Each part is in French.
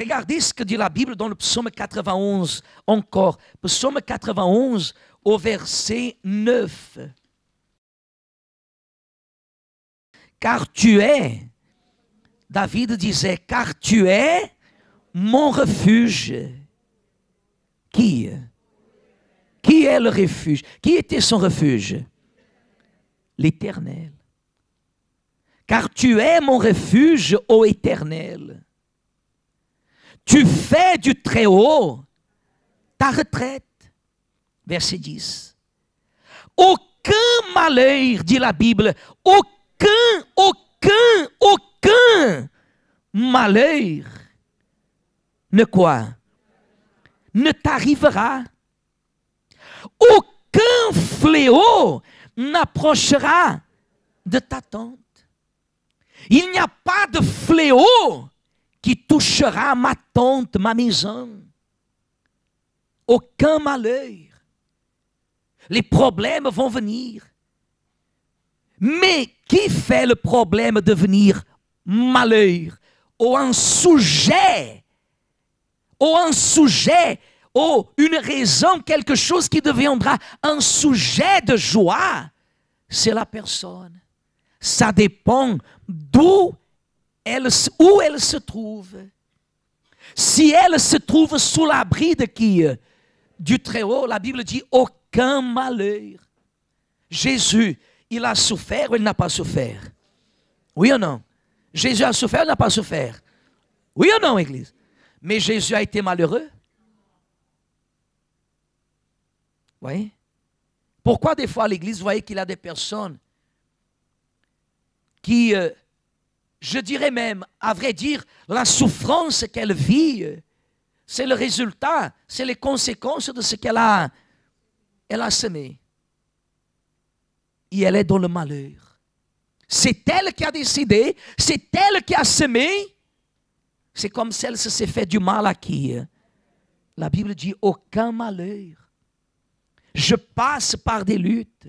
Regardez ce que dit la Bible dans le psaume 91, encore. Psaume 91, au verset 9. Car tu es, David disait, car tu es mon refuge. Qui Qui est le refuge Qui était son refuge L'Éternel. Car tu es mon refuge, ô Éternel tu fais du Très-Haut ta retraite. Verset 10. Aucun malheur, dit la Bible, aucun, aucun, aucun malheur ne quoi Ne t'arrivera. Aucun fléau n'approchera de ta tente. Il n'y a pas de fléau qui touchera ma tente, ma maison. Aucun malheur. Les problèmes vont venir. Mais qui fait le problème devenir malheur ou un sujet ou un sujet ou une raison, quelque chose qui deviendra un sujet de joie C'est la personne. Ça dépend d'où elle, où elle se trouve, si elle se trouve sous l'abri de qui Du Très-Haut, la Bible dit aucun malheur. Jésus, il a souffert ou il n'a pas souffert Oui ou non Jésus a souffert ou n'a pas souffert Oui ou non, Église Mais Jésus a été malheureux Vous Pourquoi des fois l'Église, vous voyez qu'il y a des personnes qui... Euh, je dirais même, à vrai dire, la souffrance qu'elle vit, c'est le résultat, c'est les conséquences de ce qu'elle a, elle a semé. Et elle est dans le malheur. C'est elle qui a décidé, c'est elle qui a semé. C'est comme si elle se s'est fait du mal à qui La Bible dit aucun malheur. Je passe par des luttes.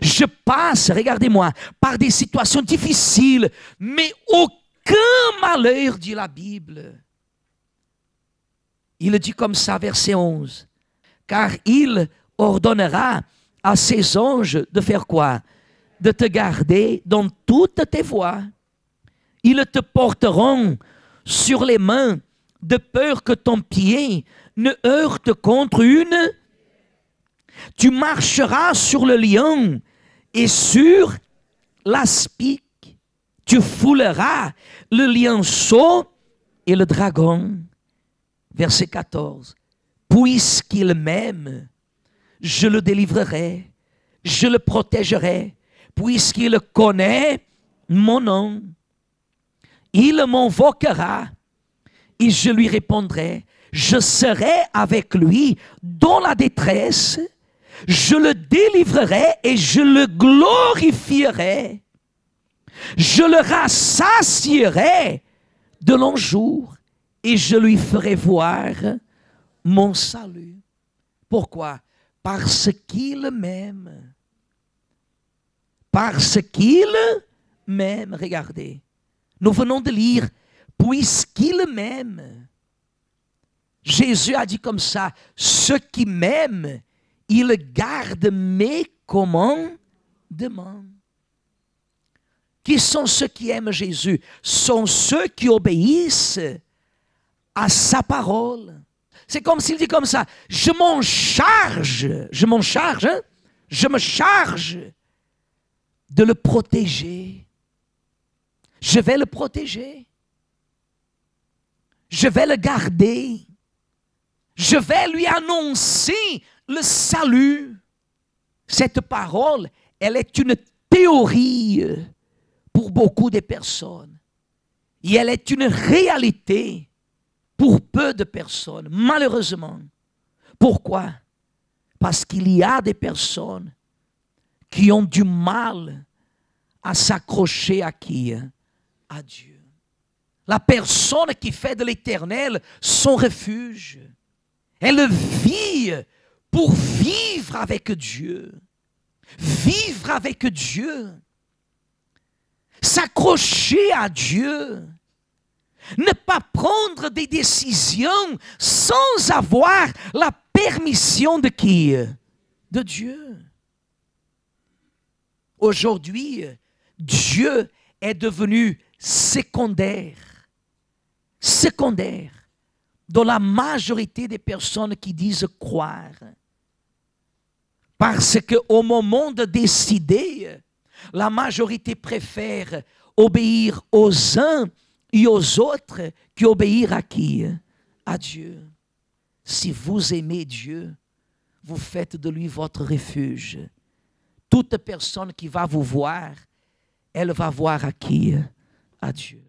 Je passe, regardez-moi, par des situations difficiles, mais aucun malheur, dit la Bible. Il dit comme ça, verset 11, car il ordonnera à ses anges de faire quoi De te garder dans toutes tes voies. Ils te porteront sur les mains de peur que ton pied ne heurte contre une tu marcheras sur le lion et sur l'aspic. Tu fouleras le lionceau et le dragon. Verset 14. Puisqu'il m'aime, je le délivrerai, je le protégerai, puisqu'il connaît mon nom. Il m'invoquera et je lui répondrai. Je serai avec lui dans la détresse je le délivrerai et je le glorifierai. Je le rassasierai de longs jours et je lui ferai voir mon salut. Pourquoi Parce qu'il m'aime. Parce qu'il m'aime. Regardez, nous venons de lire, puisqu'il m'aime. Jésus a dit comme ça, ceux qui m'aiment, il garde mes commandements. Qui sont ceux qui aiment Jésus Sont ceux qui obéissent à sa parole. C'est comme s'il dit comme ça, je m'en charge, je m'en charge, hein? je me charge de le protéger. Je vais le protéger. Je vais le garder. Je vais lui annoncer le salut. Cette parole, elle est une théorie pour beaucoup de personnes. Et elle est une réalité pour peu de personnes, malheureusement. Pourquoi Parce qu'il y a des personnes qui ont du mal à s'accrocher à qui À Dieu. La personne qui fait de l'éternel son refuge, elle vit pour vivre avec Dieu. Vivre avec Dieu. S'accrocher à Dieu. Ne pas prendre des décisions sans avoir la permission de qui De Dieu. Aujourd'hui, Dieu est devenu secondaire. Secondaire dans la majorité des personnes qui disent croire. Parce qu'au moment de décider, la majorité préfère obéir aux uns et aux autres qu'obéir à qui À Dieu. Si vous aimez Dieu, vous faites de lui votre refuge. Toute personne qui va vous voir, elle va voir à qui À Dieu.